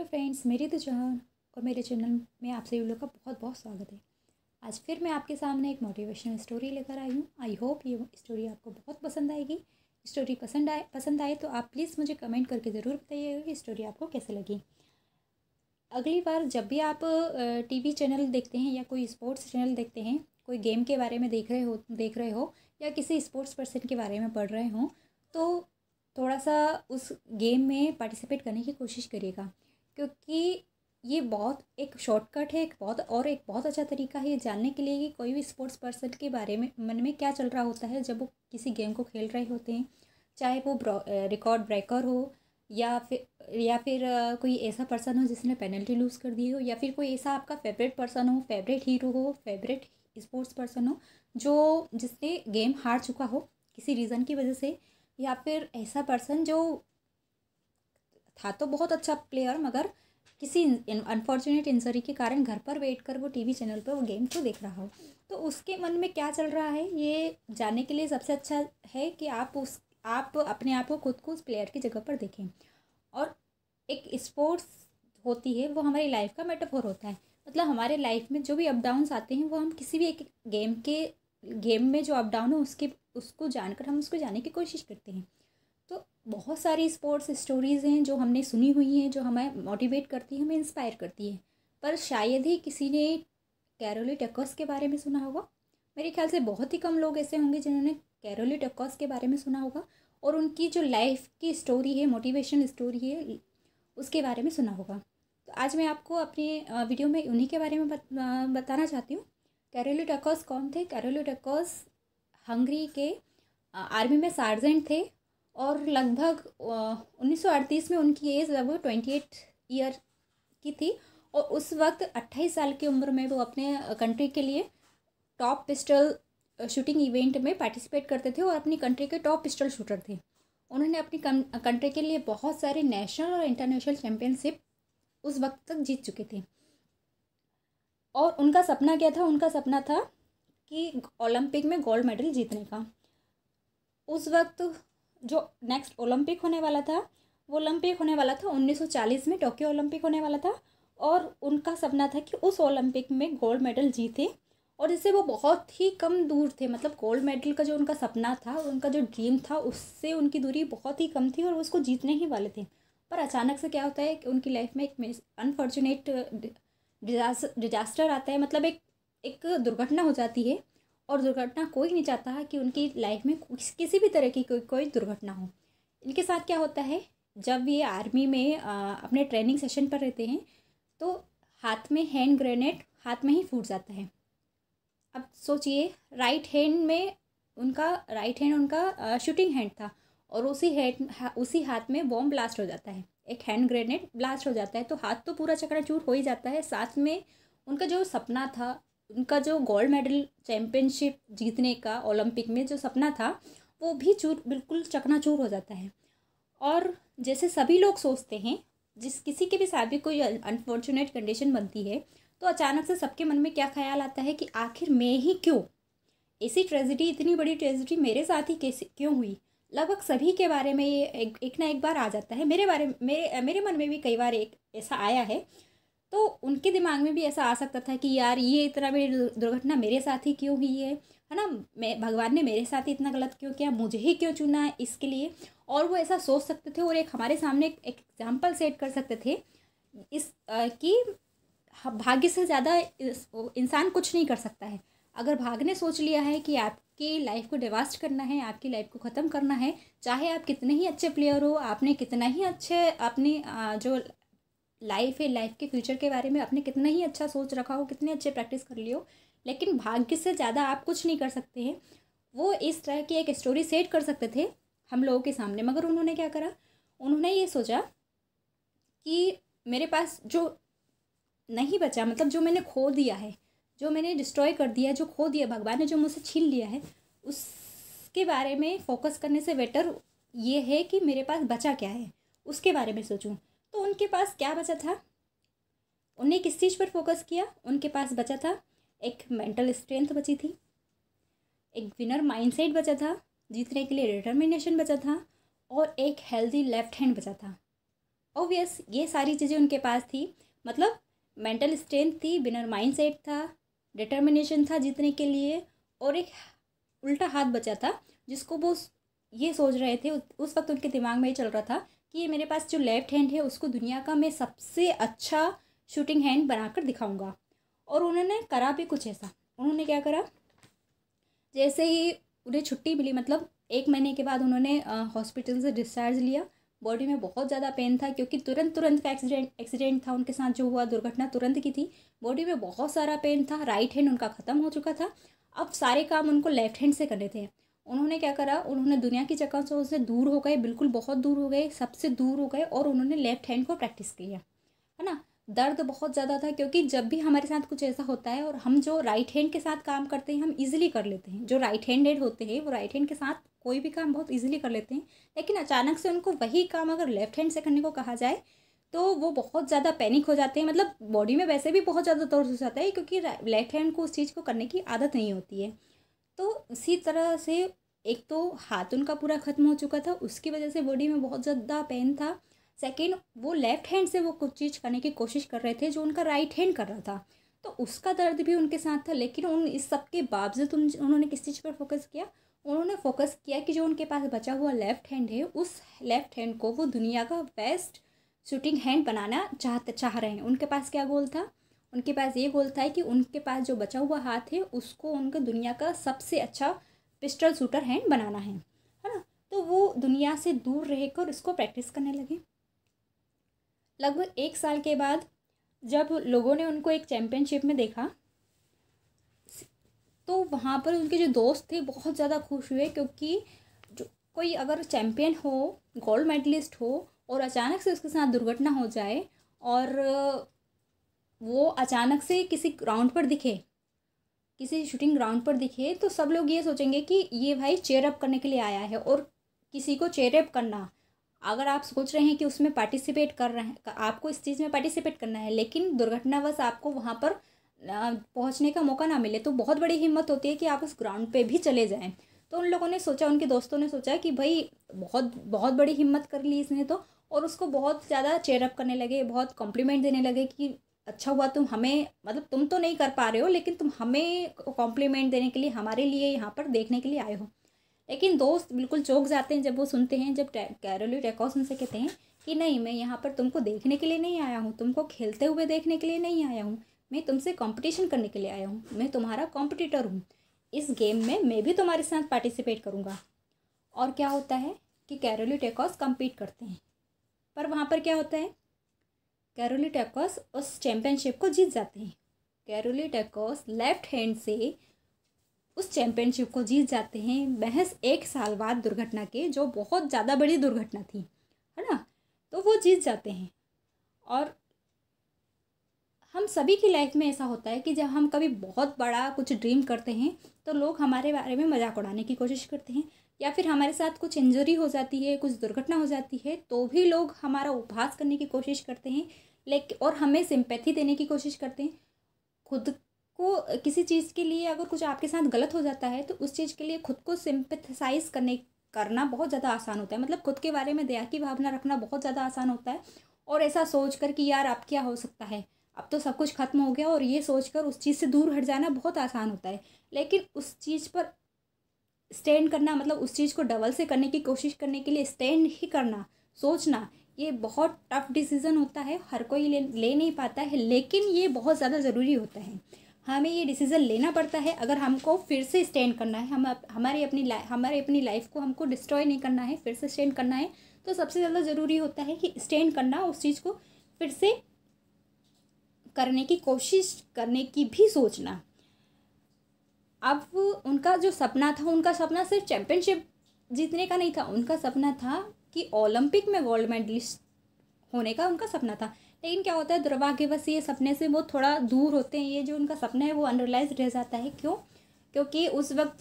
hello friends मेरी तो जहाँ और मेरे चैनल में आप सभी लोग का बहुत बहुत स्वागत है आज फिर मैं आपके सामने एक मोटिवेशनल स्टोरी लेकर आई हूँ आई होप ये स्टोरी आपको बहुत पसंद आएगी स्टोरी पसंद आए पसंद आए तो आप प्लीज़ मुझे कमेंट करके ज़रूर बताइएगा कि स्टोरी आपको कैसे लगी अगली बार जब भी आप टीवी चैनल देखते हैं या कोई स्पोर्ट्स चैनल देखते हैं कोई गेम के बारे में देख रहे हो देख रहे हो या किसी स्पोर्ट्स पर्सन के बारे में पढ़ रहे हों तो थोड़ा सा उस गेम में पार्टिसिपेट करने की कोशिश करिएगा क्योंकि ये बहुत एक शॉर्टकट है एक बहुत और एक बहुत अच्छा तरीका है ये जानने के लिए कि कोई भी स्पोर्ट्स पर्सन के बारे में मन में क्या चल रहा होता है जब वो किसी गेम को खेल रहे होते हैं चाहे वो रिकॉर्ड ब्रेकर हो या फिर या फिर कोई ऐसा पर्सन हो जिसने पेनल्टी लूज़ कर दी हो या फिर कोई ऐसा आपका फेवरेट पर्सन हो फेवरेट हीरो हो फेवरेट स्पोर्ट्स पर्सन हो जो जिसने गेम हार चुका हो किसी रीज़न की वजह से या फिर ऐसा पर्सन जो था तो बहुत अच्छा प्लेयर मगर किसी अनफॉर्चुनेट इंजरी के कारण घर पर वेट कर वो टीवी चैनल पर वो गेम को देख रहा हो तो उसके मन में क्या चल रहा है ये जानने के लिए सबसे अच्छा है कि आप उस आप अपने आप को खुद को उस प्लेयर की जगह पर देखें और एक स्पोर्ट्स होती है वो हमारी लाइफ का मेटाफोर होता है मतलब हमारे लाइफ में जो भी अप डाउन्स आते हैं वो हम किसी भी एक गेम के गेम में जो अप डाउन हो उसके उसको जानकर हम उसको जाने की कोशिश करते हैं बहुत सारी स्पोर्ट्स स्टोरीज़ हैं जो हमने सुनी हुई हैं जो हमें मोटिवेट करती है हमें इंस्पायर करती है पर शायद ही किसी ने कैरोली टकॉस के बारे में सुना होगा मेरे ख्याल से बहुत ही कम लोग ऐसे होंगे जिन्होंने कैरोली टकॉस के बारे में सुना होगा और उनकी जो लाइफ की स्टोरी है मोटिवेशन स्टोरी है उसके बारे में सुना होगा तो आज मैं आपको अपने वीडियो में उन्हीं के बारे में बत, बताना चाहती हूँ कैरोली टकॉस कौन थे कैरोली टकॉस हंगरी के आर्मी में सार्जेंट थे और लगभग उन्नीस में उनकी एज लगभग एट ईयर की थी और उस वक्त अट्ठाईस साल की उम्र में वो अपने कंट्री के लिए टॉप पिस्टल शूटिंग इवेंट में पार्टिसिपेट करते थे और अपनी कंट्री के टॉप पिस्टल शूटर थे उन्होंने अपनी कंट्री के लिए बहुत सारे नेशनल और इंटरनेशनल चैम्पियनशिप उस वक्त तक जीत चुके थे और उनका सपना क्या था उनका सपना था कि ओलंपिक में गोल्ड मेडल जीतने का उस वक्त जो नेक्स्ट ओलंपिक होने वाला था वो ओलंपिक होने वाला था 1940 में टोक्यो ओलंपिक होने वाला था और उनका सपना था कि उस ओलंपिक में गोल्ड मेडल जीते और इससे वो बहुत ही कम दूर थे मतलब गोल्ड मेडल का जो उनका सपना था उनका जो ड्रीम था उससे उनकी दूरी बहुत ही कम थी और वो उसको जीतने ही वाले थे पर अचानक से क्या होता है कि उनकी लाइफ में एक अनफॉर्चुनेट डिजास्टर आता है मतलब एक एक दुर्घटना हो जाती है और दुर्घटना कोई नहीं चाहता कि उनकी लाइफ में किसी भी तरह की कोई कोई दुर्घटना हो इनके साथ क्या होता है जब ये आर्मी में आ, अपने ट्रेनिंग सेशन पर रहते हैं तो हाथ में हैंड ग्रेनेड हाथ में ही फूट जाता है अब सोचिए राइट हैंड में उनका राइट हैंड उनका शूटिंग हैंड था और उसी हैंड उसी हाथ में बॉम्ब ब्लास्ट हो जाता है एक हैंड ग्रेनेड ब्लास्ट हो जाता है तो हाथ तो पूरा चूर हो ही जाता है साथ में उनका जो सपना था उनका जो गोल्ड मेडल चैम्पियनशिप जीतने का ओलंपिक में जो सपना था वो भी चूर बिल्कुल चकनाचूर हो जाता है और जैसे सभी लोग सोचते हैं जिस किसी के भी साथ भी कोई अनफॉर्चुनेट कंडीशन बनती है तो अचानक से सबके मन में क्या ख्याल आता है कि आखिर मैं ही क्यों ऐसी ट्रेजिडी इतनी बड़ी ट्रेजिडी मेरे साथ ही कैसे क्यों हुई लगभग सभी के बारे में ये एक, एक ना एक बार आ जाता है मेरे बारे मेरे मेरे मन में भी कई बार एक ऐसा आया है तो उनके दिमाग में भी ऐसा आ सकता था कि यार ये इतना बड़ी दुर्घटना मेरे साथ ही क्यों हुई है है ना मैं भगवान ने मेरे साथ ही इतना गलत क्यों किया मुझे ही क्यों चुना है इसके लिए और वो ऐसा सोच सकते थे और एक हमारे सामने एक एग्जाम्पल सेट कर सकते थे इस आ, कि भाग्य से ज़्यादा इंसान कुछ नहीं कर सकता है अगर भाग्य ने सोच लिया है कि आपकी लाइफ को डिवास्ट करना है आपकी लाइफ को ख़त्म करना है चाहे आप कितने ही अच्छे प्लेयर हो आपने कितना ही अच्छे अपने जो लाइफ है लाइफ के फ्यूचर के बारे में आपने कितना ही अच्छा सोच रखा हो कितने अच्छे प्रैक्टिस कर लियो लेकिन भाग्य से ज़्यादा आप कुछ नहीं कर सकते हैं वो इस तरह की एक स्टोरी सेट कर सकते थे हम लोगों के सामने मगर उन्होंने क्या करा उन्होंने ये सोचा कि मेरे पास जो नहीं बचा मतलब जो मैंने खो दिया है जो मैंने डिस्ट्रॉय कर दिया है जो खो दिया भगवान ने जो मुझसे छीन लिया है उसके बारे में फोकस करने से बेटर ये है कि मेरे पास बचा क्या है उसके बारे में सोचूं तो उनके पास क्या बचा था उनने किस चीज़ पर फोकस किया उनके पास बचा था एक मेंटल स्ट्रेंथ बची थी एक विनर माइंडसेट बचा था जीतने के लिए डिटर्मिनेशन बचा था और एक हेल्दी लेफ्ट हैंड बचा था ओबियस ये सारी चीज़ें उनके पास थी मतलब मेंटल स्ट्रेंथ थी विनर माइंडसेट था डिटर्मिनेशन था जीतने के लिए और एक उल्टा हाथ बचा था जिसको वो ये सोच रहे थे उस वक्त उनके दिमाग में ही चल रहा था कि मेरे पास जो लेफ़्ट हैंड है उसको दुनिया का मैं सबसे अच्छा शूटिंग हैंड बनाकर दिखाऊंगा और उन्होंने करा भी कुछ ऐसा उन्होंने क्या करा जैसे ही उन्हें छुट्टी मिली मतलब एक महीने के बाद उन्होंने हॉस्पिटल से डिस्चार्ज लिया बॉडी में बहुत ज़्यादा पेन था क्योंकि तुरंत तुरंत का एक्सीडेंट एक्सीडेंट था उनके साथ जो हुआ दुर्घटना तुरंत की थी बॉडी में बहुत सारा पेन था राइट हैंड उनका ख़त्म हो चुका था अब सारे काम उनको लेफ्ट हैंड से करने थे उन्होंने क्या करा उन्होंने दुनिया की जगह से उससे दूर हो गए बिल्कुल बहुत दूर हो गए सबसे दूर हो गए और उन्होंने लेफ्ट हैंड को प्रैक्टिस किया है ना दर्द बहुत ज़्यादा था क्योंकि जब भी हमारे साथ कुछ ऐसा होता है और हम जो राइट हैंड के साथ काम करते हैं हम ईज़िली कर लेते हैं जो राइट हैंडेड होते हैं वो राइट हैंड के साथ कोई भी काम बहुत ईजिली कर लेते हैं लेकिन अचानक से उनको वही काम अगर लेफ्ट हैंड से करने को कहा जाए तो वो बहुत ज़्यादा पैनिक हो जाते हैं मतलब बॉडी में वैसे भी बहुत ज़्यादा दर्द हो जाता है क्योंकि लेफ्ट हैंड को उस चीज़ को करने की आदत नहीं होती है तो इसी तरह से एक तो हाथ उनका पूरा ख़त्म हो चुका था उसकी वजह से बॉडी में बहुत ज़्यादा पेन था सेकेंड वो लेफ़्ट हैंड से वो कुछ चीज़ करने की कोशिश कर रहे थे जो उनका राइट हैंड कर रहा था तो उसका दर्द भी उनके साथ था लेकिन उन इस सब के बावजूद उन उन्होंने किस चीज़ पर फोकस किया उन्होंने फोकस किया कि जो उनके पास बचा हुआ लेफ़्ट हैंड है उस लेफ़्ट हैंड को वो दुनिया का बेस्ट शूटिंग हैंड बनाना चाहते चाह रहे हैं उनके पास क्या गोल था उनके पास ये गोल था कि उनके पास जो बचा हुआ हाथ है उसको उनका दुनिया का सबसे अच्छा पिस्टल शूटर हैंड बनाना है है ना तो वो दुनिया से दूर रहकर इसको प्रैक्टिस करने लगे लगभग एक साल के बाद जब लोगों ने उनको एक चैम्पियनशिप में देखा तो वहाँ पर उनके जो दोस्त थे बहुत ज़्यादा खुश हुए क्योंकि जो कोई अगर चैम्पियन हो गोल्ड मेडलिस्ट हो और अचानक से उसके साथ दुर्घटना हो जाए और वो अचानक से किसी ग्राउंड पर दिखे किसी शूटिंग ग्राउंड पर दिखे तो सब लोग ये सोचेंगे कि ये भाई चेयर अप करने के लिए आया है और किसी को चेयर अप करना अगर आप सोच रहे हैं कि उसमें पार्टिसिपेट कर रहे हैं आपको इस चीज़ में पार्टिसिपेट करना है लेकिन दुर्घटनावश आपको वहाँ पर पहुँचने का मौका ना मिले तो बहुत बड़ी हिम्मत होती है कि आप उस ग्राउंड पर भी चले जाएँ तो उन लोगों ने सोचा उनके दोस्तों ने सोचा कि भाई बहुत बहुत बड़ी हिम्मत कर ली इसने तो और उसको बहुत ज़्यादा चेयरअप करने लगे बहुत कॉम्प्लीमेंट देने लगे कि अच्छा हुआ तुम हमें मतलब तुम तो नहीं कर पा रहे हो लेकिन तुम हमें कॉम्प्लीमेंट देने के लिए हमारे लिए यहाँ पर देखने के लिए आए हो लेकिन दोस्त बिल्कुल चौक जाते हैं जब वो सुनते हैं जब कैरोली टेकॉस उनसे कहते हैं कि नहीं मैं यहाँ पर तुमको देखने के लिए नहीं आया हूँ तुमको खेलते हुए देखने के लिए नहीं आया हूँ मैं तुमसे कंपटीशन करने के लिए आया हूँ मैं तुम्हारा कॉम्पिटिटर हूँ इस गेम में मैं भी तुम्हारे साथ पार्टिसिपेट करूँगा और क्या होता है कि कैरोली टेकॉस कम्पीट करते हैं पर वहाँ पर क्या होता है कैरोली टैकॉस उस चैम्पियनशिप को जीत जाते हैं कैरोली टैकॉस लेफ्ट हैंड से उस चैम्पियनशिप को जीत जाते हैं बहस एक साल बाद दुर्घटना के जो बहुत ज़्यादा बड़ी दुर्घटना थी है ना तो वो जीत जाते हैं और हम सभी की लाइफ में ऐसा होता है कि जब हम कभी बहुत बड़ा कुछ ड्रीम करते हैं तो लोग हमारे बारे में मजाक उड़ाने की कोशिश करते हैं या फिर हमारे साथ कुछ इंजरी हो जाती है कुछ दुर्घटना हो जाती है तो भी लोग हमारा उपहास करने की कोशिश करते हैं लेकिन और हमें सिंपैथी देने की कोशिश करते हैं खुद को किसी चीज़ के लिए अगर कुछ आपके साथ गलत हो जाता है तो उस चीज़ के लिए खुद को सिंपथसाइज करने करना बहुत ज़्यादा आसान होता है मतलब खुद के बारे में दया की भावना रखना बहुत ज़्यादा आसान होता है और ऐसा सोच कर कि यार आप क्या हो सकता है अब तो सब कुछ खत्म हो गया और ये सोच कर उस चीज़ से दूर हट जाना बहुत आसान होता है लेकिन उस चीज़ पर स्टैंड करना मतलब उस चीज़ को डबल से करने की कोशिश करने के लिए स्टैंड ही करना सोचना ये बहुत टफ डिसीज़न होता है हर कोई ले, ले नहीं पाता है लेकिन ये बहुत ज़्यादा ज़रूरी होता है हमें ये डिसीज़न लेना पड़ता है अगर हमको फिर से स्टैंड करना है हम हमारी अपनी लाइफ हमारी अपनी लाइफ को हमको डिस्ट्रॉय नहीं करना है फिर से स्टैंड करना है तो सबसे ज़्यादा ज़रूरी होता है कि स्टैंड करना उस चीज़ को फिर से करने की कोशिश करने की भी सोचना अब उनका जो सपना था उनका सपना सिर्फ चैम्पियनशिप जीतने का नहीं था उनका सपना था कि ओलंपिक में गोल्ड मेडलिस्ट होने का उनका सपना था लेकिन क्या होता है दुर्भाग्यवश ये सपने से वो थोड़ा दूर होते हैं ये जो उनका सपना है वो अनरलाइज रह जाता है क्यों क्योंकि उस वक्त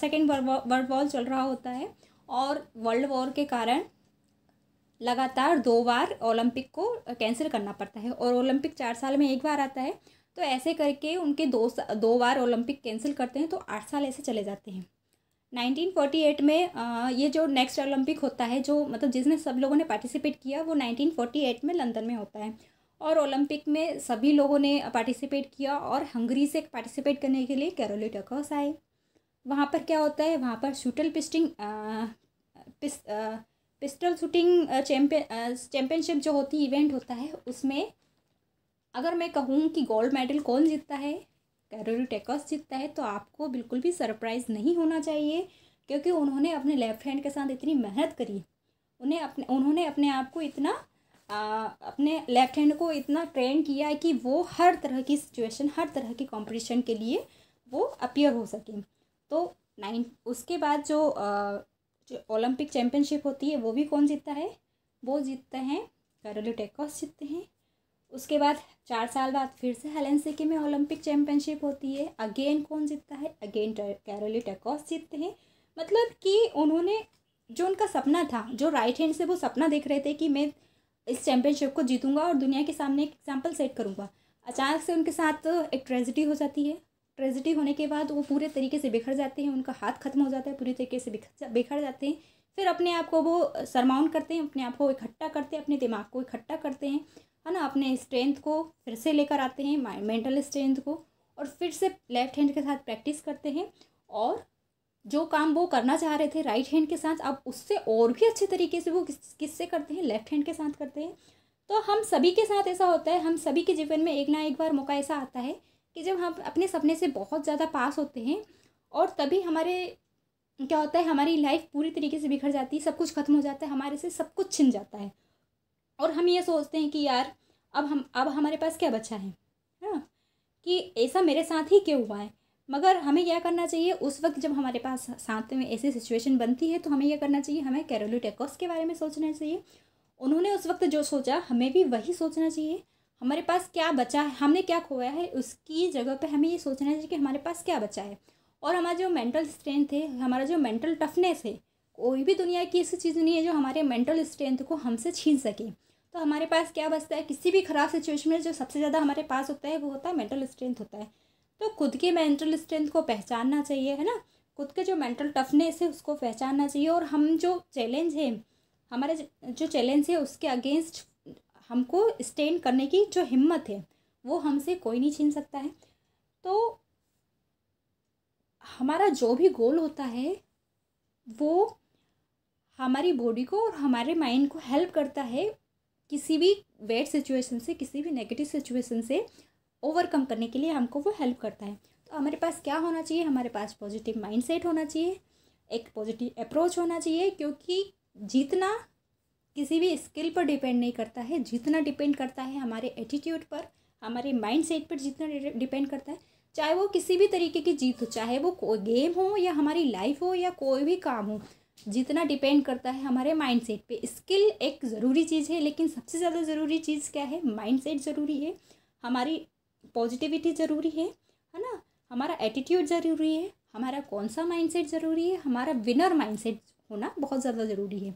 सेकेंड वर्ल्ड वॉर चल रहा होता है और वर्ल्ड वॉर के कारण लगातार दो बार ओलंपिक को कैंसिल करना पड़ता है और ओलंपिक चार साल में एक बार आता है तो ऐसे करके उनके दो दो बार ओलंपिक कैंसिल करते हैं तो आठ साल ऐसे चले जाते हैं 1948 में ये जो नेक्स्ट ओलंपिक होता है जो मतलब जिसने सब लोगों ने पार्टिसिपेट किया वो 1948 में लंदन में होता है और ओलंपिक में सभी लोगों ने पार्टिसिपेट किया और हंगरी से पार्टिसिपेट करने के लिए कैरोली टकॉस आए वहाँ पर क्या होता है वहाँ पर शूटल पिस्टिंग आ, पिस, आ, पिस्टल शूटिंग चैम्पियन चैम्पियनशिप जो होती इवेंट होता है उसमें अगर मैं कहूँ कि गोल्ड मेडल कौन जीतता है कैरोली टेकर्स जीतता है तो आपको बिल्कुल भी सरप्राइज़ नहीं होना चाहिए क्योंकि उन्होंने अपने लेफ्ट हैंड के साथ इतनी मेहनत करी उन्हें अपने उन्होंने अपने आप को इतना आ, अपने लेफ्ट हैंड को इतना ट्रेन किया है कि वो हर तरह की सिचुएशन हर तरह की कंपटीशन के लिए वो अपियर हो सके तो नाइन उसके बाद जो आ, जो ओलंपिक चैम्पियनशिप होती है वो भी कौन जीतता है वो जीतते हैं कैरोली टेकॉस जीतते हैं उसके बाद चार साल बाद फिर से हेलन में ओलंपिक चैम्पियनशिप होती है अगेन कौन जीतता है अगेन कैरोली टेकॉस जीतते हैं मतलब कि उन्होंने जो उनका सपना था जो राइट हैंड से वो सपना देख रहे थे कि मैं इस चैम्पियनशिप को जीतूंगा और दुनिया के सामने एक एग्जाम्पल सेट करूंगा अचानक से उनके साथ एक ट्रेजिडी हो जाती है ट्रेजिडी होने के बाद वो पूरे तरीके से बिखर जाते हैं उनका हाथ खत्म हो जाता है पूरी तरीके से बिखर बिखर जाते हैं फिर अपने आप को वो सरमाउंड करते हैं अपने आप को इकट्ठा करते हैं अपने दिमाग को इकट्ठा करते हैं है ना अपने स्ट्रेंथ को फिर से लेकर आते हैं मेंटल स्ट्रेंथ को और फिर से लेफ्ट हैंड के साथ प्रैक्टिस करते हैं और जो काम वो करना चाह रहे थे राइट हैंड के साथ अब उससे और भी अच्छे तरीके से वो किस किससे करते हैं लेफ्ट हैंड के साथ करते हैं तो हम सभी के साथ ऐसा होता है हम सभी के जीवन में एक ना एक बार मौका ऐसा आता है कि जब हम अपने सपने से बहुत ज़्यादा पास होते हैं और तभी हमारे क्या होता है हमारी लाइफ पूरी तरीके से बिखर जाती है सब कुछ खत्म हो जाता है हमारे से सब कुछ छिन जाता है और हम ये सोचते हैं कि यार अब हम अब हमारे पास क्या बचा है है हाँ, ना कि ऐसा मेरे साथ ही क्यों हुआ है मगर हमें क्या करना चाहिए उस वक्त जब हमारे पास साथ में ऐसी सिचुएशन बनती है तो हमें यह करना चाहिए हमें कैरोली टेकॉस के बारे में सोचना चाहिए उन्होंने उस वक्त जो सोचा हमें भी वही सोचना चाहिए हमारे पास क्या बचा है हमने क्या खोया है उसकी जगह पे हमें ये सोचना चाहिए कि हमारे पास क्या बचा है और हमारा जो मेंटल स्ट्रेंथ है हमारा जो मेंटल टफनेस है कोई भी दुनिया की ऐसी चीज़ नहीं है जो हमारे मेंटल स्ट्रेंथ को हमसे छीन सके तो हमारे पास क्या बचता है किसी भी ख़राब सिचुएशन में जो सबसे ज़्यादा हमारे पास होता है वो होता है मेंटल स्ट्रेंथ होता है तो खुद के मेंटल स्ट्रेंथ को पहचानना चाहिए है ना खुद के जो मेंटल टफनेस है उसको पहचानना चाहिए और हम जो चैलेंज है हमारे जो चैलेंज है उसके अगेंस्ट हमको स्टैंड करने की जो हिम्मत है वो हमसे कोई नहीं छीन सकता है तो हमारा जो भी गोल होता है वो हमारी बॉडी को और हमारे माइंड को हेल्प करता है किसी भी बैड सिचुएशन से किसी भी नेगेटिव सिचुएशन से ओवरकम करने के लिए हमको वो हेल्प करता है तो हमारे पास क्या होना चाहिए हमारे पास पॉजिटिव माइंडसेट होना चाहिए एक पॉजिटिव अप्रोच होना चाहिए क्योंकि जीतना किसी भी स्किल पर डिपेंड नहीं करता है जीतना डिपेंड करता है हमारे एटीट्यूड पर हमारे माइंड सेट पर जीतना डिपेंड करता है चाहे वो किसी भी तरीके की जीत हो चाहे वो कोई गेम हो या हमारी लाइफ हो या कोई भी काम हो जितना डिपेंड करता है हमारे माइंडसेट पे स्किल एक ज़रूरी चीज़ है लेकिन सबसे ज़्यादा ज़रूरी चीज़ क्या है माइंडसेट ज़रूरी है हमारी पॉजिटिविटी ज़रूरी है है ना हमारा एटीट्यूड ज़रूरी है हमारा कौन सा माइंडसेट ज़रूरी है हमारा विनर माइंडसेट होना बहुत ज़्यादा ज़रूरी है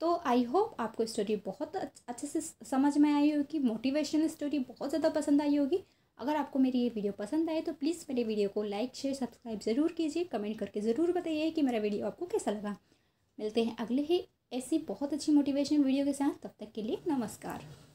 तो आई होप आपको स्टोरी बहुत अच्छे से समझ में आई होगी मोटिवेशनल स्टोरी बहुत ज़्यादा पसंद आई होगी अगर आपको मेरी ये वीडियो पसंद आए तो प्लीज़ मेरे वीडियो को लाइक शेयर सब्सक्राइब ज़रूर कीजिए कमेंट करके ज़रूर बताइए कि मेरा वीडियो आपको कैसा लगा मिलते हैं अगले ही ऐसी बहुत अच्छी मोटिवेशनल वीडियो के साथ तब तक के लिए नमस्कार